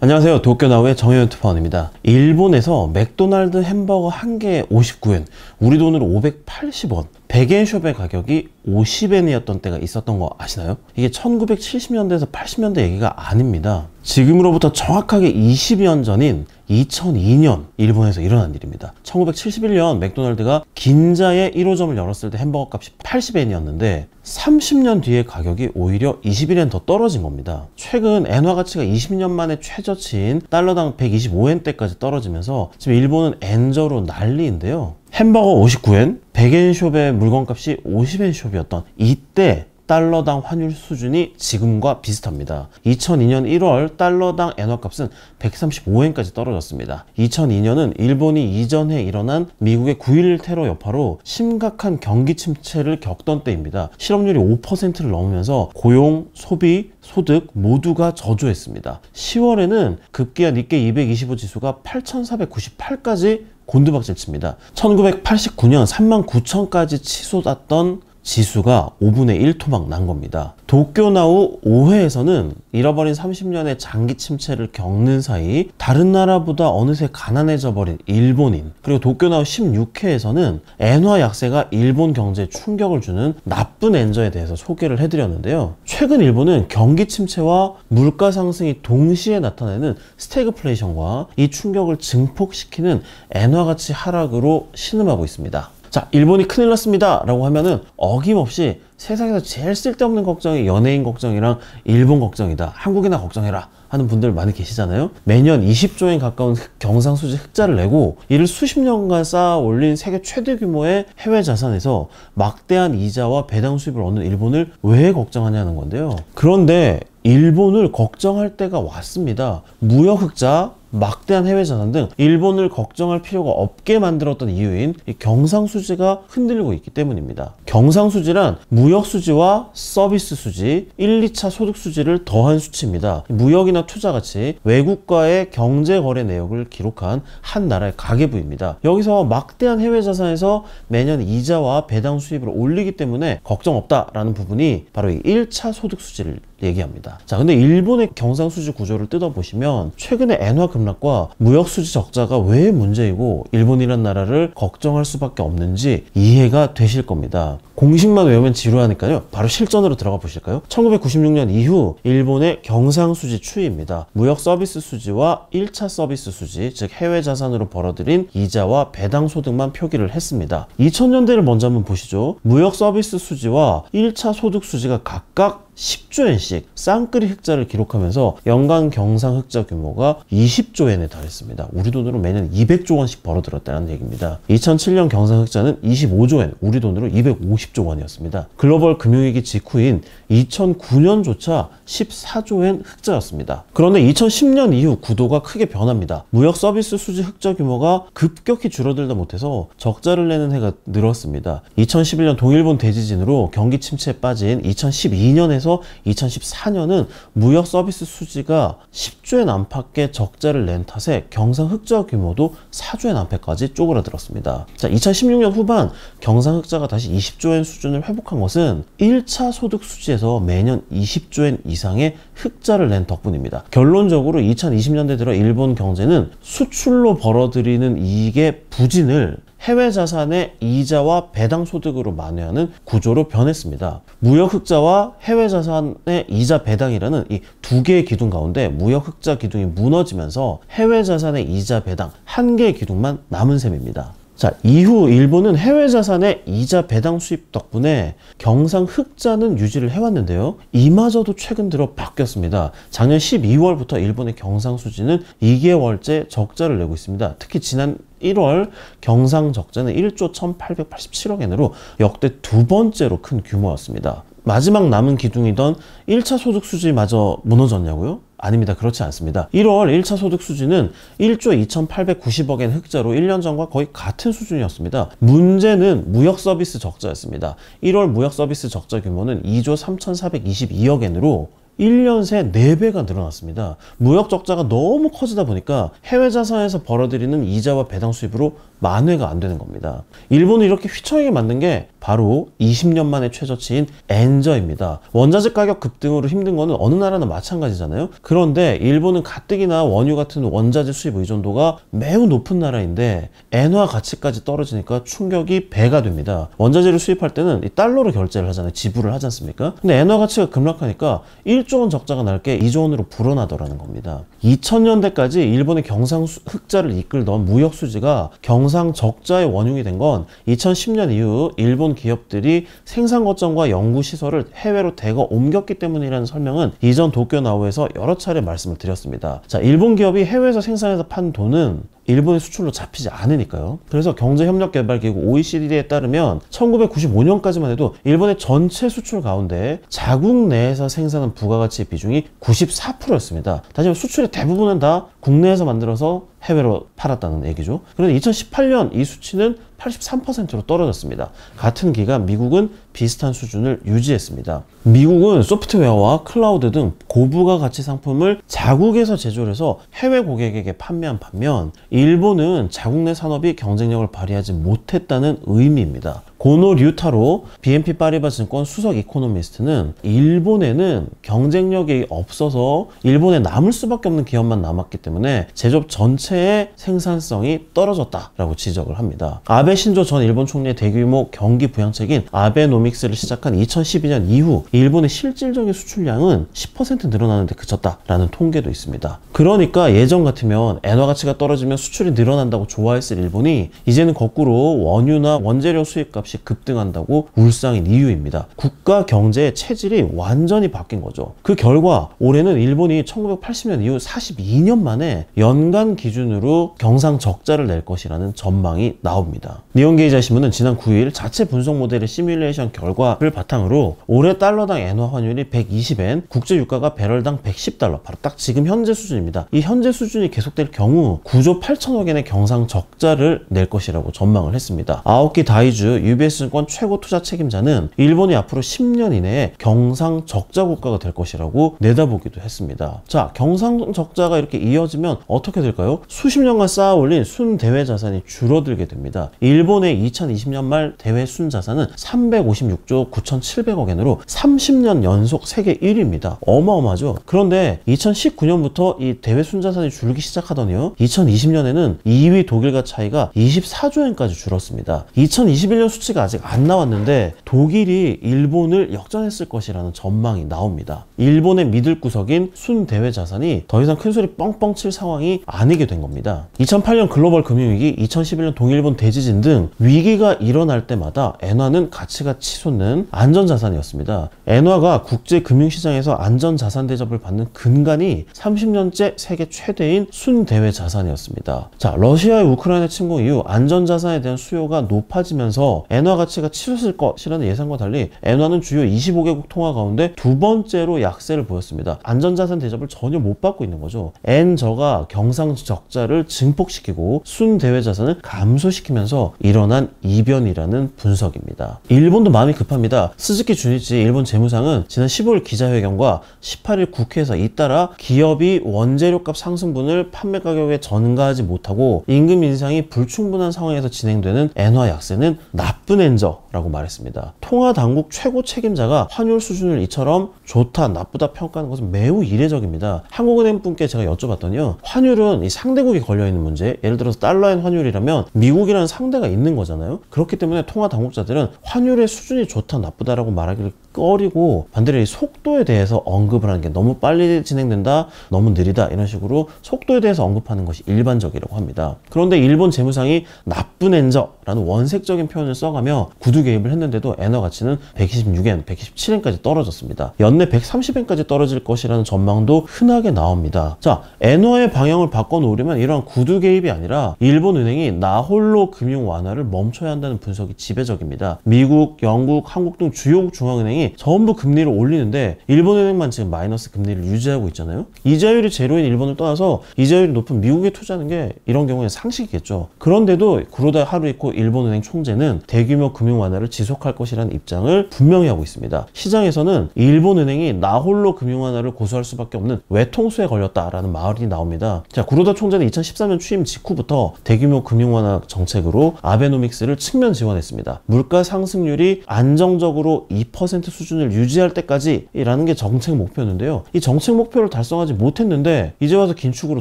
안녕하세요 도쿄나우의 정현 투파원입니다 일본에서 맥도날드 햄버거 한 개에 59엔 우리 돈으로 580원 베개숍의 가격이 50엔이었던 때가 있었던 거 아시나요? 이게 1970년대에서 80년대 얘기가 아닙니다. 지금으로부터 정확하게 20년 전인 2002년 일본에서 일어난 일입니다. 1971년 맥도날드가 긴자의 1호점을 열었을 때 햄버거 값이 80엔이었는데 30년 뒤에 가격이 오히려 21엔 더 떨어진 겁니다. 최근 엔화 가치가 20년 만에 최저치인 달러당 125엔대까지 떨어지면서 지금 일본은 엔저로 난리인데요. 햄버거 59엔, 100엔숍의 물건값이 50엔숍이었던 이때 달러당 환율 수준이 지금과 비슷합니다. 2002년 1월 달러당 엔화값은 135엔까지 떨어졌습니다. 2002년은 일본이 이전에 일어난 미국의 9.11 테러 여파로 심각한 경기 침체를 겪던 때입니다. 실업률이 5%를 넘으면서 고용, 소비, 소득 모두가 저조했습니다. 10월에는 급기야 니케 225 지수가 8,498까지 곤두박질 칩니다. 1989년 3 9 0 0 0까지 치솟았던 지수가 5분의 1토막 난 겁니다. 도쿄나우 5회에서는 잃어버린 30년의 장기 침체를 겪는 사이 다른 나라보다 어느새 가난해져 버린 일본인 그리고 도쿄나우 16회에서는 엔화 약세가 일본 경제에 충격을 주는 나쁜 엔저에 대해서 소개를 해드렸는데요. 최근 일본은 경기 침체와 물가 상승이 동시에 나타내는 스태그플레이션과 이 충격을 증폭시키는 엔화가치 하락으로 신음하고 있습니다. 자 일본이 큰일 났습니다 라고 하면은 어김없이 세상에서 제일 쓸데없는 걱정이 연예인 걱정이랑 일본 걱정이다 한국이나 걱정해라 하는 분들 많이 계시잖아요 매년 2 0조에 가까운 경상수지 흑자를 내고 이를 수십 년간 쌓아 올린 세계 최대 규모의 해외 자산에서 막대한 이자와 배당 수입을 얻는 일본을 왜 걱정하냐는 건데요 그런데 일본을 걱정할 때가 왔습니다. 무역 흑자, 막대한 해외 자산 등 일본을 걱정할 필요가 없게 만들었던 이유인 경상수지가 흔들리고 있기 때문입니다. 경상수지란 무역수지와 서비스수지, 1, 2차 소득수지를 더한 수치입니다. 무역이나 투자같이 외국과의 경제거래 내역을 기록한 한 나라의 가계부입니다. 여기서 막대한 해외 자산에서 매년 이자와 배당 수입을 올리기 때문에 걱정 없다라는 부분이 바로 이 1차 소득수지를 얘기합니다. 자, 근데 일본의 경상수지 구조를 뜯어보시면 최근에 엔화 급락과 무역수지 적자가 왜 문제이고 일본이란 나라를 걱정할 수밖에 없는지 이해가 되실 겁니다. 공식만 외우면 지루하니까요. 바로 실전으로 들어가 보실까요? 1996년 이후 일본의 경상수지 추이입니다. 무역 서비스 수지와 1차 서비스 수지, 즉 해외 자산으로 벌어들인 이자와 배당 소득만 표기를 했습니다. 2000년대를 먼저 한번 보시죠. 무역 서비스 수지와 1차 소득 수지가 각각 10조엔씩 쌍끌이 흑자를 기록하면서 연간 경상 흑자 규모가 20조엔에 달했습니다. 우리 돈으로 매년 200조 원씩 벌어들었다는 얘기입니다. 2007년 경상 흑자는 25조엔, 우리 돈으로 250조 원이었습니다. 글로벌 금융위기 직후인 2009년조차 14조엔 흑자였습니다. 그런데 2010년 이후 구도가 크게 변합니다. 무역 서비스 수지 흑자 규모가 급격히 줄어들다 못해서 적자를 내는 해가 늘었습니다. 2011년 동일본 대지진으로 경기 침체에 빠진 2012년에 해서 2014년은 무역 서비스 수지가 10조엔 안팎의 적자를 낸 탓에 경상 흑자 규모도 4조엔 안팎까지 쪼그라들었습니다. 자, 2016년 후반 경상 흑자가 다시 20조엔 수준을 회복한 것은 1차 소득 수지에서 매년 20조엔 이상의 흑자를 낸 덕분입니다. 결론적으로 2020년대 들어 일본 경제는 수출로 벌어들이는 이익의 부진을 해외 자산의 이자와 배당 소득으로 만회하는 구조로 변했습니다. 무역 흑자와 해외 자산의 이자 배당이라는 이 두 개의 기둥 가운데 무역 흑자 기둥이 무너지면서 해외 자산의 이자 배당 한 개의 기둥만 남은 셈입니다. 자, 이후 일본은 해외 자산의 이자 배당 수입 덕분에 경상 흑자는 유지를 해왔는데요. 이마저도 최근 들어 바뀌었습니다. 작년 12월부터 일본의 경상 수지는 2개월째 적자를 내고 있습니다. 특히 지난 1월 경상적자는 1조 1887억엔으로 역대 두 번째로 큰 규모였습니다. 마지막 남은 기둥이던 1차 소득 수지마저 무너졌냐고요? 아닙니다. 그렇지 않습니다. 1월 1차 소득 수준은 1조 2,890억엔 흑자로 1년 전과 거의 같은 수준이었습니다. 문제는 무역 서비스 적자였습니다. 1월 무역 서비스 적자 규모는 2조 3,422억엔으로 1년 새 4배가 늘어났습니다. 무역 적자가 너무 커지다 보니까 해외 자산에서 벌어들이는 이자와 배당 수입으로 만회가 안 되는 겁니다. 일본을 이렇게 휘청이게 만든 게 바로 20년 만에 최저치인 엔저입니다. 원자재 가격 급등으로 힘든 거는 어느 나라나 마찬가지잖아요. 그런데 일본은 가뜩이나 원유 같은 원자재 수입 의존도가 매우 높은 나라인데 엔화 가치까지 떨어지니까 충격이 배가 됩니다. 원자재를 수입할 때는 달러로 결제를 하잖아요. 지불을 하지 않습니까? 근데 엔화 가치가 급락하니까 1조 원 적자가 날게 2조 원으로 불어나더라는 겁니다. 2000년대까지 일본의 경상 흑자를 이끌던 무역 수지가 경상 당상 적자의 원흉이 된 건 2010년 이후 일본 기업들이 생산 거점과 연구 시설을 해외로 대거 옮겼기 때문이라는 설명은 이전 도쿄 나우에서 여러 차례 말씀을 드렸습니다. 자, 일본 기업이 해외에서 생산해서 판 돈은 일본의 수출로 잡히지 않으니까요. 그래서 경제협력개발기구 OECD에 따르면 1995년까지만 해도 일본의 전체 수출 가운데 자국 내에서 생산한 부가가치 비중이 94%였습니다. 다시 말해 수출의 대부분은 다 국내에서 만들어서 해외로 팔았다는 얘기죠. 그런데 2018년 이 수치는 83%로 떨어졌습니다. 같은 기간 미국은 비슷한 수준을 유지했습니다. 미국은 소프트웨어와 클라우드 등 고부가 가치 상품을 자국에서 제조를 해서 해외 고객에게 판매한 반면 일본은 자국 내 산업이 경쟁력을 발휘하지 못했다는 의미입니다. 고노 류타로 BNP 파리바 증권 수석 이코노미스트는 일본에는 경쟁력이 없어서 일본에 남을 수밖에 없는 기업만 남았기 때문에 제조업 전체의 생산성이 떨어졌다라고 지적을 합니다. 아베 신조 전 일본 총리의 대규모 경기 부양책인 아베노믹스를 시작한 2012년 이후 일본의 실질적인 수출량은 10% 늘어나는 데 그쳤다라는 통계도 있습니다. 그러니까 예전 같으면 엔화 가치가 떨어지면 수출이 늘어난다고 좋아했을 일본이 이제는 거꾸로 원유나 원재료 수입값이 없이 급등한다고 울상인 이유입니다. 국가 경제의 체질이 완전히 바뀐 거죠. 그 결과 올해는 일본이 1980년 이후 42년 만에 연간 기준으로 경상 적자를 낼 것이라는 전망이 나옵니다. 니온게이자 신문은 지난 9일 자체 분석 모델의 시뮬레이션 결과를 바탕으로 올해 달러당 엔화 환율이 120엔, 국제 유가가 배럴당 110달러, 바로 딱 지금 현재 수준입니다. 이 현재 수준이 계속될 경우 9조 8천억 엔의 경상 적자를 낼 것이라고 전망을 했습니다. 아오키 다이주 유비 DBS증권 최고 투자 책임자는 일본이 앞으로 10년 이내에 경상 적자 국가가 될 것이라고 내다보기도 했습니다. 자, 경상 적자가 이렇게 이어지면 어떻게 될까요? 수십 년간 쌓아 올린 순 대외 자산이 줄어들게 됩니다. 일본의 2020년 말 대외 순 자산은 356조 9,700억 엔으로 30년 연속 세계 1위입니다. 어마어마하죠? 그런데 2019년부터 이 대외 순자산이 줄기 시작하더니요. 2020년에는 2위 독일과 차이가 24조 엔까지 줄었습니다. 2021년 수치 수치가 아직 안 나왔는데 독일이 일본을 역전했을 것이라는 전망이 나옵니다. 일본의 믿을 구석인 순대외 자산이 더 이상 큰소리 뻥뻥 칠 상황이 아니게 된 겁니다. 2008년 글로벌 금융위기, 2011년 동일본 대지진 등 위기가 일어날 때마다 엔화는 가치가 치솟는 안전자산이었습니다. 엔화가 국제금융시장에서 안전자산 대접을 받는 근간이 30년째 세계 최대인 순대외 자산이었습니다. 자, 러시아의 우크라이나 침공 이후 안전자산에 대한 수요가 높아지면서 엔화 가치가 치솟을 것이라는 예상과 달리 엔화는 주요 25개국 통화 가운데 두 번째로 약세를 보였습니다. 안전자산 대접을 전혀 못 받고 있는 거죠. 엔저가 경상 적자를 증폭시키고 순대외 자산을 감소시키면서 일어난 이변이라는 분석입니다. 일본도 마음이 급합니다. 스즈키 주니치 일본 재무상은 지난 15일 기자회견과 18일 국회에서 잇따라 기업이 원재료값 상승분을 판매 가격에 전가하지 못하고 임금 인상이 불충분한 상황에서 진행되는 엔화 약세는 나쁜 나쁜엔저라고 말했습니다. 통화당국 최고 책임자가 환율 수준을 이처럼 좋다 나쁘다 평가하는 것은 매우 이례적입니다. 한국은행 분께 제가 여쭤봤더니요. 환율은 이 상대국이 걸려있는 문제 예를 들어서 달러엔 환율이라면 미국이라는 상대가 있는 거잖아요. 그렇기 때문에 통화당국자들은 환율의 수준이 좋다 나쁘다라고 말하기를 꺼리고 반대로 속도에 대해서 언급을 하는 게 너무 빨리 진행된다, 너무 느리다 이런 식으로 속도에 대해서 언급하는 것이 일반적이라고 합니다. 그런데 일본 재무상이 나쁜 엔저라는 원색적인 표현을 써가며 구두 개입을 했는데도 엔화 가치는 126엔, 117엔까지 떨어졌습니다. 연내 130엔까지 떨어질 것이라는 전망도 흔하게 나옵니다. 자, 엔화의 방향을 바꿔놓으려면 이러한 구두 개입이 아니라 일본 은행이 나홀로 금융 완화를 멈춰야 한다는 분석이 지배적입니다. 미국, 영국, 한국 등 주요 중앙은행이 은행이 전부 금리를 올리는데 일본은행만 지금 마이너스 금리를 유지하고 있잖아요. 이자율이 제로인 일본을 떠나서 이자율이 높은 미국에 투자하는 게 이런 경우에 상식이겠죠. 그런데도 구로다 하루 있고 일본은행 총재는 대규모 금융 완화를 지속할 것이라는 입장을 분명히 하고 있습니다. 시장에서는 일본은행이 나홀로 금융 완화를 고수할 수밖에 없는 외통수에 걸렸다라는 말이 나옵니다. 자, 구로다 총재는 2013년 취임 직후부터 대규모 금융 완화 정책으로 아베노믹스를 측면 지원했습니다. 물가 상승률이 안정적으로 2% 수준을 유지할 때까지라는 게 정책 목표였는데요. 이 정책 목표를 달성하지 못했는데 이제 와서 긴축으로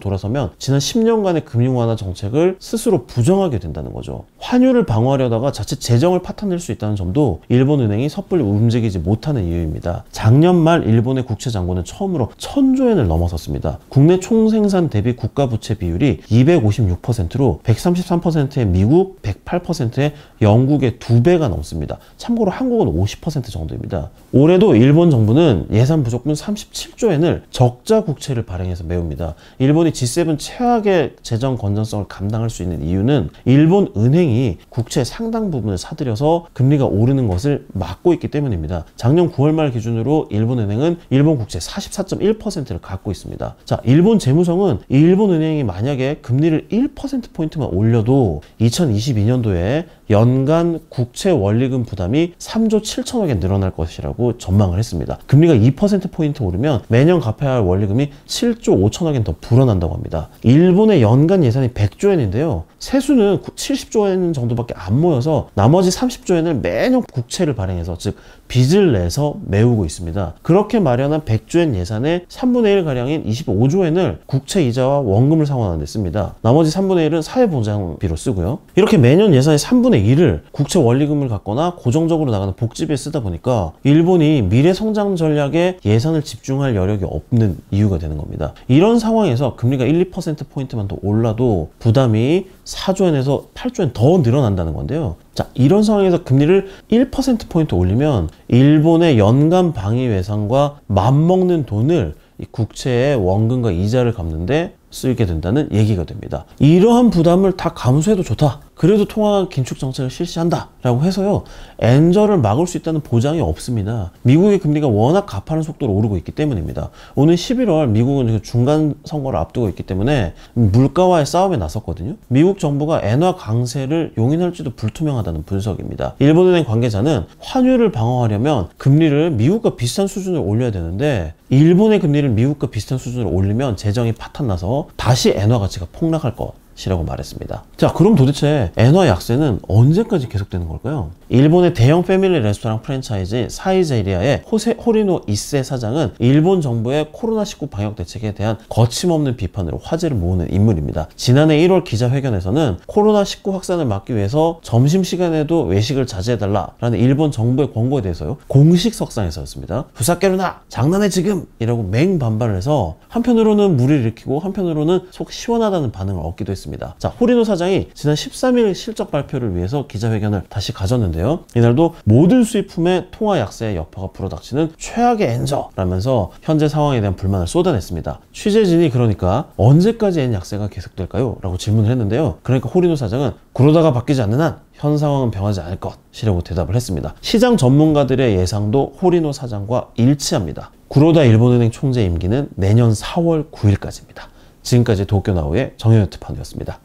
돌아서면 지난 10년간의 금융 완화 정책을 스스로 부정하게 된다는 거죠. 환율을 방어하려다가 자칫 재정을 파탄낼 수 있다는 점도 일본은행이 섣불리 움직이지 못하는 이유입니다. 작년 말 일본의 국채 잔고는 처음으로 천조엔을 넘어섰습니다. 국내 총생산 대비 국가 부채 비율이 256%로 133%의 미국, 108%의 영국의 2배가 넘습니다. 참고로 한국은 50% 정도입니다. 올해도 일본 정부는 예산 부족분 37조엔을 적자 국채를 발행해서 메웁니다. 일본이 G7 최악의 재정 건전성을 감당할 수 있는 이유는 일본 은행이 은행이 국채 상당 부분을 사들여서 금리가 오르는 것을 막고 있기 때문입니다. 작년 9월 말 기준으로 일본은행은 일본 국채 44.1%를 갖고 있습니다. 자, 일본 재무성은 일본은행이 만약에 금리를 1%포인트만 올려도 2022년도에 연간 국채 원리금 부담이 3조 7천억에 늘어날 것이라고 전망을 했습니다. 금리가 2%포인트 오르면 매년 갚아야 할 원리금이 7조 5천억엔 더 불어난다고 합니다. 일본의 연간 예산이 100조엔인데요. 세수는 70조엔 정도밖에 안 모여서 나머지 30조엔을 매년 국채를 발행해서 즉 빚을 내서 메우고 있습니다. 그렇게 마련한 100조엔 예산의 3분의 1가량인 25조엔을 국채 이자와 원금을 상환하는 데 씁니다. 나머지 3분의 1은 사회보장비로 쓰고요. 이렇게 매년 예산의 3분의 1을 국채 원리금을 갖거나 고정적으로 나가는 복지비에 쓰다 보니까 일본이 미래 성장 전략에 예산을 집중할 여력이 없는 이유가 되는 겁니다. 이런 상황에서 금리가 1, 2%포인트만 더 올라도 부담이 4조엔에서 8조엔 더 늘어난다는 건데요. 자, 이런 상황에서 금리를 1%포인트 올리면 일본의 연간 방위 외상과 맞먹는 돈을 이 국채의 원금과 이자를 갚는데 쓰게 된다는 얘기가 됩니다. 이러한 부담을 다 감수해도 좋다. 그래도 통화한 긴축 정책을 실시한다라고 해서요. 엔저를 막을 수 있다는 보장이 없습니다. 미국의 금리가 워낙 가파른 속도로 오르고 있기 때문입니다. 오는 11월 미국은 중간 선거를 앞두고 있기 때문에 물가와의 싸움에 나섰거든요. 미국 정부가 엔화 강세를 용인할지도 불투명하다는 분석입니다. 일본은행 관계자는 환율을 방어하려면 금리를 미국과 비슷한 수준으로 올려야 되는데 일본의 금리를 미국과 비슷한 수준으로 올리면 재정이 파탄나서 다시 엔화 가치가 폭락할 것 시라고 말했습니다. 자 그럼 도대체 엔화 약세는 언제까지 계속되는 걸까요? 일본의 대형 패밀리 레스토랑 프랜차이즈 사이제리아의 호세 호리노 이세 사장은 일본 정부의 코로나19 방역 대책에 대한 거침없는 비판으로 화제를 모으는 인물입니다. 지난해 1월 기자회견에서는 코로나19 확산을 막기 위해서 점심시간에도 외식을 자제해달라라는 일본 정부의 권고에 대해서요. 공식 석상에서였습니다. 부사께르나 장난해 지금! 이라고 맹 반발을 해서 한편으로는 물를 일으키고 한편으로는 속 시원하다는 반응을 얻기도 했습니다. 있습니다. 자, 호리노 사장이 지난 13일 실적 발표를 위해서 기자회견을 다시 가졌는데요. 이날도 모든 수입품에 통화 약세의 여파가 불어닥치는 최악의 엔저라면서 현재 상황에 대한 불만을 쏟아냈습니다. 취재진이 그러니까 언제까지 엔 약세가 계속될까요? 라고 질문을 했는데요. 그러니까 호리노 사장은 그러다가 바뀌지 않는 한 현 상황은 변하지 않을 것이라고 대답을 했습니다. 시장 전문가들의 예상도 호리노 사장과 일치합니다. 구로다 일본은행 총재 임기는 내년 4월 9일까지입니다. 지금까지 도쿄 나우의 정현우 특파원이었습니다.